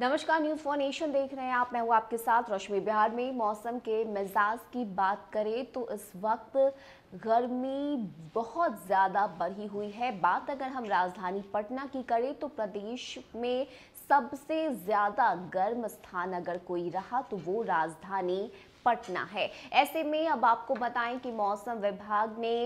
नमस्कार news for nation देख रहे हैं आप मैं हूँ आपके साथ रोशनी बिहार में मौसम के मिजाज की बात करें तो इस वक्त गर्मी बहुत ज़्यादा बढ़ी हुई है बात अगर हम राजधानी पटना की करें तो प्रदेश में सबसे ज़्यादा गर्म स्थान अगर कोई रहा तो वो राजधानी पटना है ऐसे में अब आपको बताएं कि मौसम विभाग ने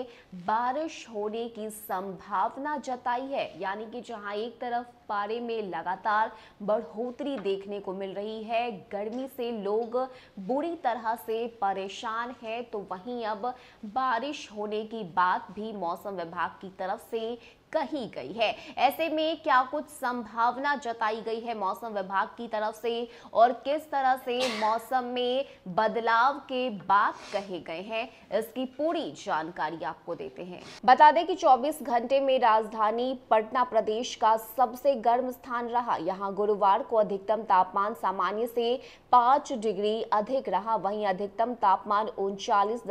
बारिश होने की संभावना जताई है यानी कि जहां एक तरफ पारे में लगातार बढ़ोतरी देखने को मिल रही है गर्मी से लोग बुरी तरह से परेशान हैं तो वहीं अब बारिश होने की बात भी मौसम विभाग की तरफ से कही गई है ऐसे में क्या कुछ संभावना जताई गई है मौसम विभाग की तरफ से और किस तरह से मौसम में बदलाव के बाद कहे गए हैं इसकी पूरी जानकारी आपको देते हैं बता दें कि 24 घंटे में राजधानी पटना प्रदेश का सबसे गर्म स्थान रहा यहाँ गुरुवार को अधिकतम तापमान सामान्य से पांच डिग्री अधिक रहा वहीं अधिकतम तापमान उनचालीस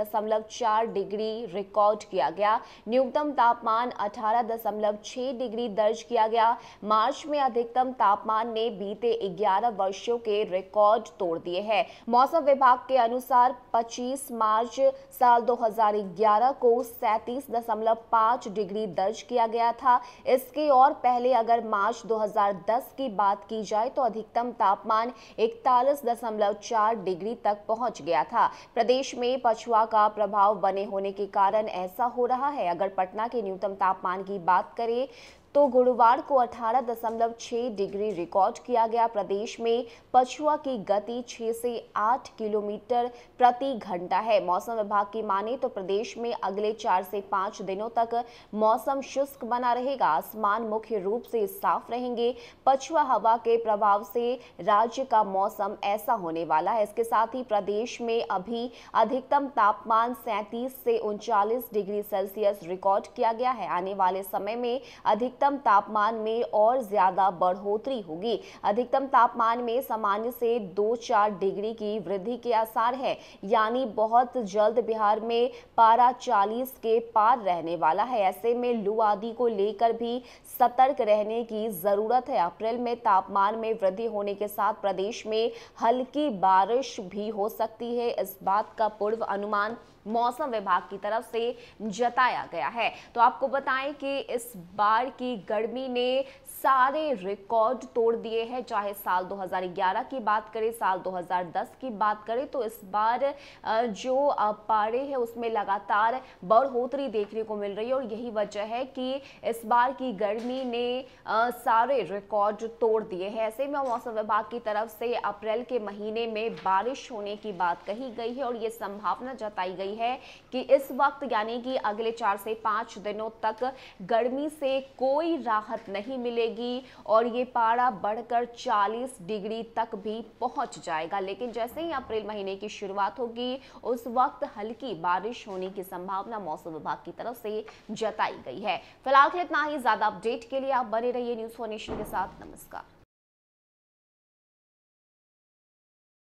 डिग्री रिकॉर्ड किया गया न्यूनतम तापमान अठारह दशमलव छह डिग्री दर्ज किया गया मार्च में अधिकतम तापमान ने बीते 11 वर्षों के रिकॉर्ड तोड़ दिए हैं मौसम विभाग के अनुसार 25 मार्च साल 2011 को 37.5 डिग्री दर्ज किया गया था इसके और पहले अगर मार्च 2010 की बात की जाए तो अधिकतम तापमान चार डिग्री तक पहुंच गया था प्रदेश में पछुआ का प्रभाव बने होने के कारण ऐसा हो रहा है अगर पटना के न्यूनतम तापमान की बात बात करें तो गुरुवार को 18.6 डिग्री रिकॉर्ड किया गया प्रदेश में पछुआ की गति 6 से 8 किलोमीटर प्रति घंटा है मौसम विभाग की माने तो प्रदेश में अगले चार से पांच दिनों तक मौसम शुष्क बना रहेगा आसमान मुख्य रूप से साफ रहेंगे पछुआ हवा के प्रभाव से राज्य का मौसम ऐसा होने वाला है इसके साथ ही प्रदेश में अभी अधिकतम तापमान सैंतीस से उनचालीस डिग्री सेल्सियस रिकॉर्ड किया गया है आने वाले समय में अधिकतम अधिकतम तापमान में और ज्यादा बढ़ोतरी होगी अधिकतम तापमान में सामान्य से दो चार डिग्री की वृद्धि के आसार है यानी बहुत जल्द बिहार में पारा चालीस के पार रहने वाला है ऐसे में लू आदि को लेकर भी सतर्क रहने की जरूरत है अप्रैल में तापमान में वृद्धि होने के साथ प्रदेश में हल्की बारिश भी हो सकती है इस बात का पूर्व अनुमान मौसम विभाग की तरफ से जताया गया है तो आपको बताएं कि इस बार की गर्मी ने सारे रिकॉर्ड तोड़ दिए हैं चाहे साल 2011 की बात करें साल 2010 की बात करें तो इस बार जो पारे है उसमें लगातार बढ़ोतरी देखने को मिल रही है और यही वजह है कि इस बार की गर्मी ने सारे रिकॉर्ड तोड़ दिए हैं ऐसे में मौसम विभाग की तरफ से अप्रैल के महीने में बारिश होने की बात कही गई है और ये संभावना जताई गई है कि इस वक्त यानी कि अगले चार से पाँच दिनों तक गर्मी से कोई कोई राहत नहीं मिलेगी और ये पारा बढ़कर 40 डिग्री तक भी पहुंच जाएगा लेकिन जैसे ही अप्रैल महीने की शुरुआत होगी उस वक्त हल्की बारिश होने की संभावना मौसम विभाग की तरफ से जताई गई है फिलहाल इतना ही ज्यादा अपडेट के लिए आप बने रहिए न्यूज फोर नेशन के साथ नमस्कार